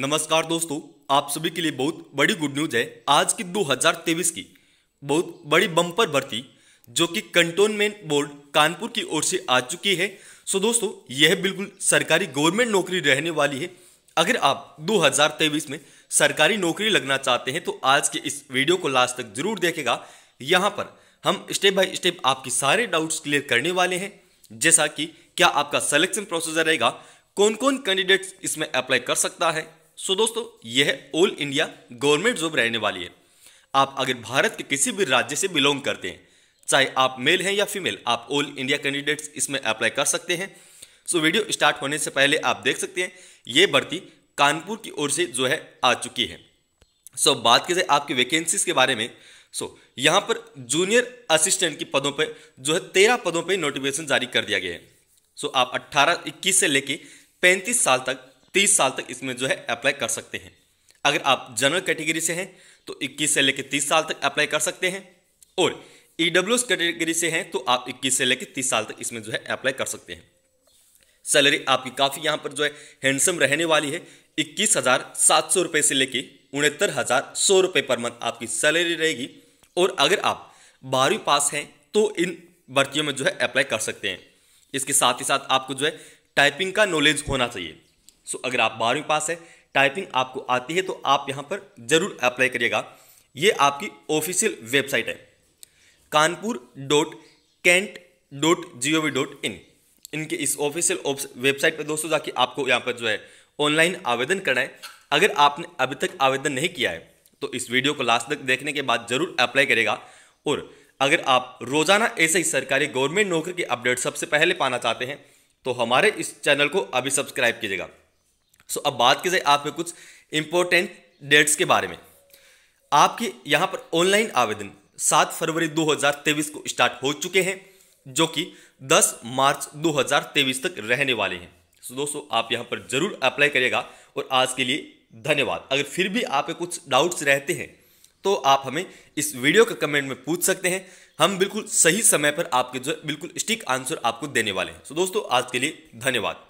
नमस्कार दोस्तों आप सभी के लिए बहुत बड़ी गुड न्यूज है आज की 2023 की बहुत बड़ी बम्पर भर्ती जो कि कंटोनमेंट बोर्ड कानपुर की ओर से आ चुकी है सो दोस्तों यह बिल्कुल सरकारी गवर्नमेंट नौकरी रहने वाली है अगर आप 2023 में सरकारी नौकरी लगना चाहते हैं तो आज के इस वीडियो को लास्ट तक जरूर देखेगा यहाँ पर हम स्टेप बाय स्टेप आपके सारे डाउट्स क्लियर करने वाले हैं जैसा कि क्या आपका सलेक्शन प्रोसीजर रहेगा कौन कौन कैंडिडेट्स इसमें अप्लाई कर सकता है सो दोस्तों यह ऑल इंडिया गवर्नमेंट जॉब रहने वाली है आप अगर भारत के किसी भी राज्य से बिलोंग करते हैं चाहे आप मेल हैं या फीमेल आप ऑल इंडिया कैंडिडेट्स इसमें अप्लाई कर सकते हैं सो वीडियो स्टार्ट होने से पहले आप देख सकते हैं ये भर्ती कानपुर की ओर से जो है आ चुकी है सो बात की जाए आपकी वैकेंसीज के बारे में सो so, यहाँ पर जूनियर असिस्टेंट की पदों पर जो है तेरह पदों पर नोटिफिकेशन जारी कर दिया गया है सो so, आप अट्ठारह इक्कीस से लेके पैंतीस साल तक तीस साल तक इसमें जो है अप्लाई कर सकते हैं अगर आप जनरल कैटेगरी से हैं तो इक्कीस से लेकर तीस साल तक अप्लाई कर सकते हैं और ई e कैटेगरी से हैं तो आप इक्कीस से लेकर तीस साल तक इसमें जो है अप्लाई कर सकते हैं सैलरी आपकी काफ़ी यहाँ पर जो है हैंडसम रहने वाली है इक्कीस हज़ार सात सौ रुपये से लेकर उनहत्तर हज़ार सौ रुपये पर मंथ आपकी सैलरी रहेगी और अगर आप बारहवीं पास हैं तो इन भर्तियों में जो है अप्लाई कर सकते हैं इसके साथ ही साथ आपको जो है टाइपिंग का नॉलेज होना चाहिए सो अगर आप बारहवीं पास है टाइपिंग आपको आती है तो आप यहाँ पर ज़रूर अप्लाई करिएगा ये आपकी ऑफिशियल वेबसाइट है Kanpur dot cantt dot G O V dot in इनके इस ऑफिशियल वेबसाइट पर दोस्तों जाके आपको यहाँ पर जो है ऑनलाइन आवेदन करना है अगर आपने अभी तक आवेदन नहीं किया है तो इस वीडियो को लास्ट तक देखने के बाद जरूर अप्लाई करेगा और अगर आप रोजाना ऐसे ही सरकारी गवर्नमेंट नौकरी के अपडेट सबसे पहले पाना चाहते हैं तो हमारे इस चैनल को अभी सब्सक्राइब कीजिएगा सो अब बात की जाए आपके कुछ इंपॉर्टेंट डेट्स के बारे में आपके यहाँ पर ऑनलाइन आवेदन सात फरवरी 2023 को स्टार्ट हो चुके हैं जो कि 10 मार्च 2023 तक रहने वाले हैं सो दोस्तों आप यहाँ पर जरूर अप्लाई करिएगा और आज के लिए धन्यवाद अगर फिर भी आपके कुछ डाउट्स रहते हैं तो आप हमें इस वीडियो के कमेंट में पूछ सकते हैं हम बिल्कुल सही समय पर आपके जो बिल्कुल स्टिक आंसर आपको देने वाले हैं सो दोस्तों आज के लिए धन्यवाद